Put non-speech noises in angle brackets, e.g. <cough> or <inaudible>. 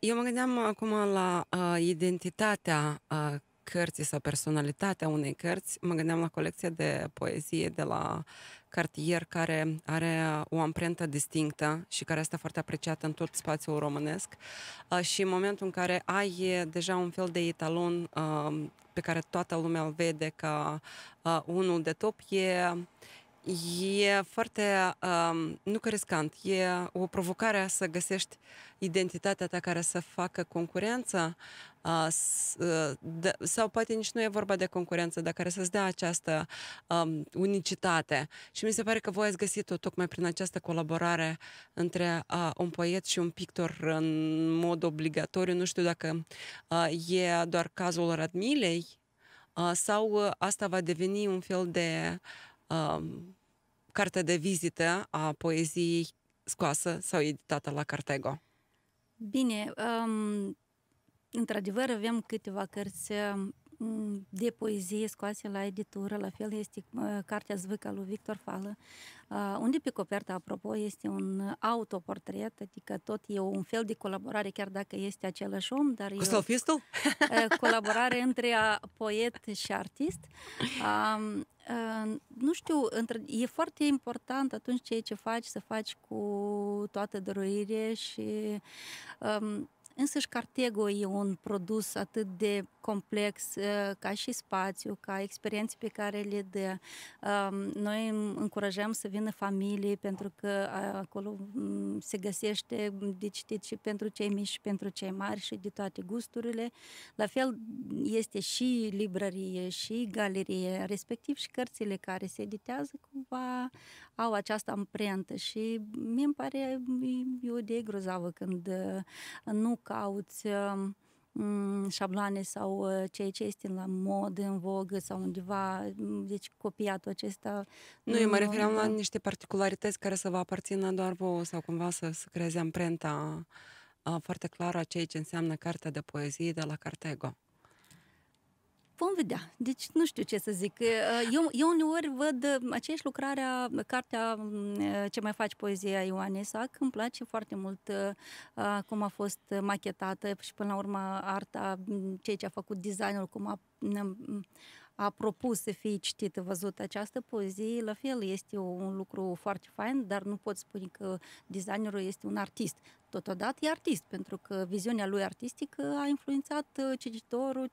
Eu mă gândeam acum la uh, identitatea uh, cărții sau personalitatea unei cărți. Mă gândeam la colecția de poezie de la Cartier, care are o amprentă distinctă și care este foarte apreciată în tot spațiul românesc. Uh, și în momentul în care ai deja un fel de etalon uh, pe care toată lumea îl vede ca uh, unul de top, e e foarte, um, nu că riscant, e o provocare să găsești identitatea ta care să facă concurență uh, s, uh, de, sau poate nici nu e vorba de concurență, dar care să-ți dea această um, unicitate. Și mi se pare că voi ați găsit-o tocmai prin această colaborare între uh, un poet și un pictor în mod obligatoriu. Nu știu dacă uh, e doar cazul Radmilei uh, sau uh, asta va deveni un fel de uh, um, carte de vizită a poeziei scoasă sau editată la Cartego? Bine, um, într-adevăr avem câteva cărți um, Mm, de poezie scoase la editură, la fel este uh, cartea Zvâca lui Victor Fală, uh, unde pe coperta, apropo, este un autoportret, adică tot e un fel de colaborare, chiar dacă este același om, dar Cu <laughs> uh, colaborare între a poet și artist. Um, uh, nu știu, e foarte important atunci ceea ce faci, să faci cu toată dăruire și um, Însăși Cartego e un produs atât de complex uh, ca și spațiu, ca experiențe pe care le dă. Um, noi încurajăm să vină familii pentru că uh, acolo mm, se găsește de citit și deci, pentru cei mici și pentru cei mari și de toate gusturile. La fel este și librărie și galerie, respectiv și cărțile care se editează cumva au această amprentă și mi e pare eu de grozavă când uh, nu cauți um, mm, șabloane sau uh, ceea ce este la mod, în vogă sau undeva, mm, deci copiatul acesta... Nu, eu mă refeream la niște particularități care să vă aparțină doar vouă sau cumva să, să creeze amprenta a, foarte clară a ceea ce înseamnă cartea de poezie de la cartea Ego. Vom vedea. Deci nu știu ce să zic. Uh, eu, eu uneori văd uh, aceeași lucrarea, cartea mm, uh, Ce mai faci poezia Ioane Sac. Îmi place foarte mult cum a fost machetată și până la urmă arta, mm, ceea ce a făcut designul, cum a, mm, a propus să fie citită, văzută această poezie. La fel, este un lucru foarte fain, dar nu pot spune că designerul este un artist. Totodată e artist, pentru că viziunea lui artistică a influențat cititorul,